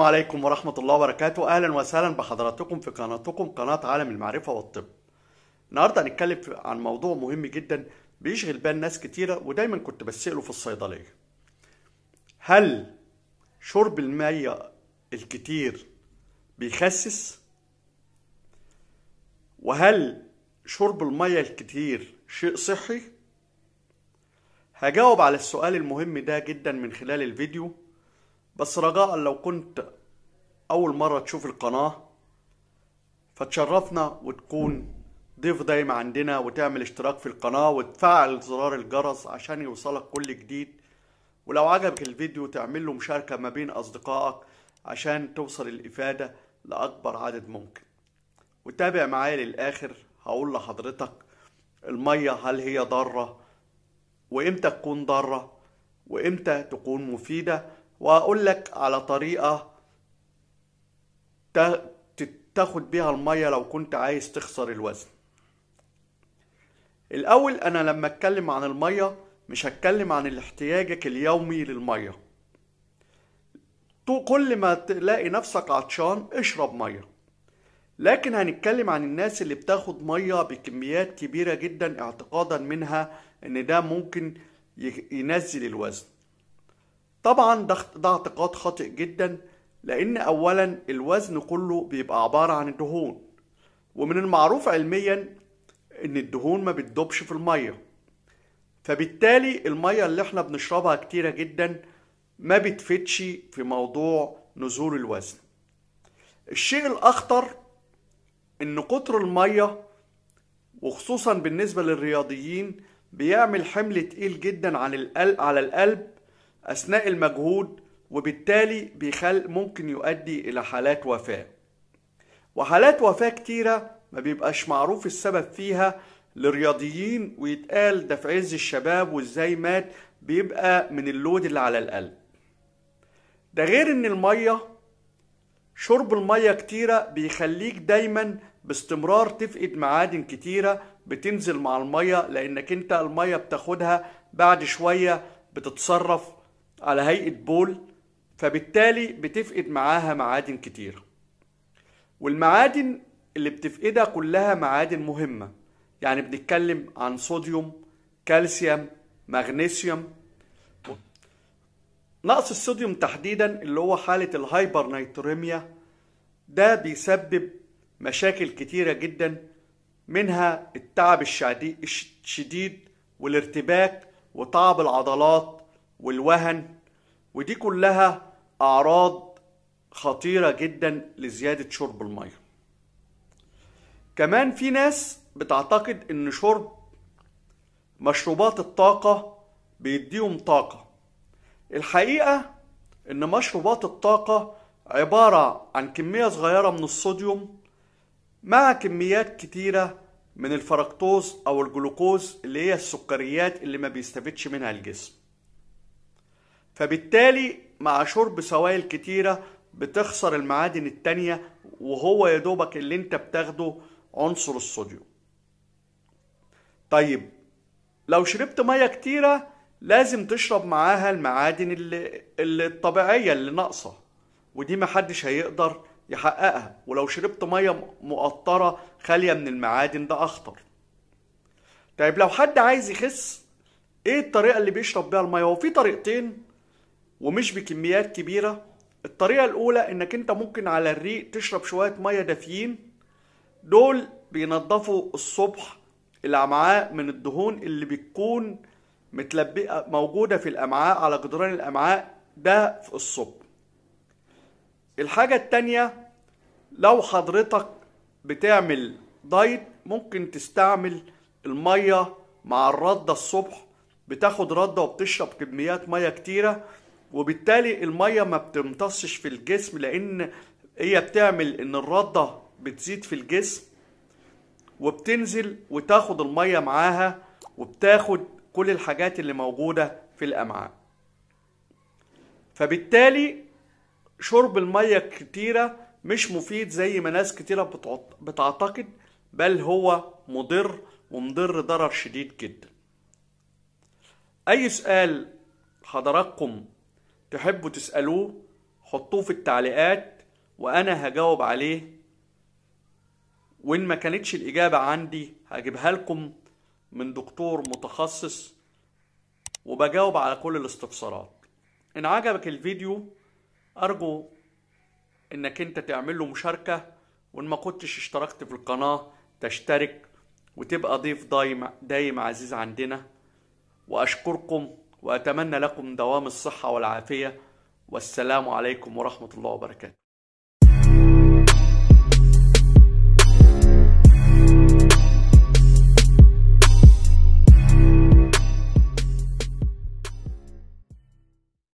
السلام عليكم ورحمة الله وبركاته أهلا وسهلا بحضراتكم في قناتكم قناة عالم المعرفة والطب النهاردة هنتكلم عن موضوع مهم جدا بيشغل بال ناس كتيرة ودايما كنت بسأله في الصيدلية هل شرب المية الكتير بيخسس؟ وهل شرب المية الكتير شيء صحي؟ هجاوب على السؤال المهم ده جدا من خلال الفيديو بس رجاء لو كنت أول مرة تشوف القناة فتشرفنا وتكون ضيف دايما عندنا وتعمل اشتراك في القناة وتفعل زرار الجرس عشان يوصلك كل جديد ولو عجبك الفيديو تعمل له مشاركة ما بين أصدقائك عشان توصل الإفادة لأكبر عدد ممكن وتابع معايا للآخر هقول لحضرتك المية هل هي ضارة وإمتى تكون ضارة وإمتى تكون مفيدة واقول لك على طريقه تاخد بيها الميه لو كنت عايز تخسر الوزن الاول انا لما اتكلم عن الميه مش هتكلم عن احتياجك اليومي للميه كل ما تلاقي نفسك عطشان اشرب ميه لكن هنتكلم عن الناس اللي بتاخد ميه بكميات كبيره جدا اعتقادا منها ان ده ممكن ينزل الوزن طبعا ده, ده اعتقاد خاطئ جدا لان اولا الوزن كله بيبقى عبارة عن الدهون ومن المعروف علميا ان الدهون ما بتدوبش في المية فبالتالي المية اللي احنا بنشربها كتيرة جدا ما بتفتش في موضوع نزول الوزن الشيء الاخطر ان كتر المية وخصوصا بالنسبة للرياضيين بيعمل حمل تقيل جدا القلب على القلب أثناء المجهود وبالتالي بيخل ممكن يؤدي إلى حالات وفاة وحالات وفاة كتيرة ما بيبقاش معروف السبب فيها للرياضيين ويتقال ده في عز الشباب وازاي مات بيبقى من اللود اللي على القلب ده غير ان المية شرب المية كتيرة بيخليك دايما باستمرار تفقد معادن كتيرة بتنزل مع المية لانك انت المية بتاخدها بعد شوية بتتصرف على هيئة بول فبالتالي بتفقد معاها معادن كتير والمعادن اللي بتفقدها كلها معادن مهمة يعني بنتكلم عن صوديوم كالسيوم مغنيسيوم نقص الصوديوم تحديدا اللي هو حالة الهايبر نيتريميا ده بيسبب مشاكل كتيرة جدا منها التعب الشديد والارتباك وتعب العضلات والوهن ودي كلها أعراض خطيرة جدا لزيادة شرب المية كمان في ناس بتعتقد ان شرب مشروبات الطاقة بيديهم طاقة الحقيقة ان مشروبات الطاقة عبارة عن كمية صغيرة من الصوديوم مع كميات كتيرة من الفركتوز او الجلوكوز اللي هي السكريات اللي ما بيستفدش منها الجسم فبالتالي مع شرب سوائل كتيرة بتخسر المعادن التانية وهو يا دوبك اللي انت بتاخده عنصر الصوديوم طيب لو شربت ميه كتيرة لازم تشرب معاها المعادن اللي, اللي الطبيعية اللي ناقصة ودي محدش هيقدر يحققها ولو شربت ميه مقطرة خالية من المعادن ده أخطر طيب لو حد عايز يخس ايه الطريقة اللي بيشرب بيها الميه هو في طريقتين ومش بكميات كبيرة الطريقة الأولى إنك أنت ممكن على الريق تشرب شوية مية دافيين دول بينضفوا الصبح الأمعاء من الدهون اللي بتكون متلبقة موجودة في الأمعاء على جدران الأمعاء ده في الصبح الحاجة التانية لو حضرتك بتعمل دايت ممكن تستعمل المية مع الردة الصبح بتاخد ردة وبتشرب كميات مية كتيرة وبالتالي الميه ما بتمتصش في الجسم لان هي بتعمل ان الرده بتزيد في الجسم وبتنزل وتاخد الميه معاها وبتاخد كل الحاجات اللي موجوده في الامعاء فبالتالي شرب الميه كتيره مش مفيد زي ما ناس كتيره بتعتقد بل هو مضر ومضر ضرر شديد جدا اي سؤال حضراتكم تحبوا تسألوه حطوه في التعليقات وأنا هجاوب عليه وإن ما كانتش الإجابة عندي هجيبها لكم من دكتور متخصص وبجاوب على كل الاستفسارات إن عجبك الفيديو أرجو إنك أنت تعمل له مشاركة وإن ما كنتش اشتركت في القناة تشترك وتبقى ضيف دايم, دايم عزيز عندنا وأشكركم وأتمنى لكم دوام الصحة والعافية والسلام عليكم ورحمة الله وبركاته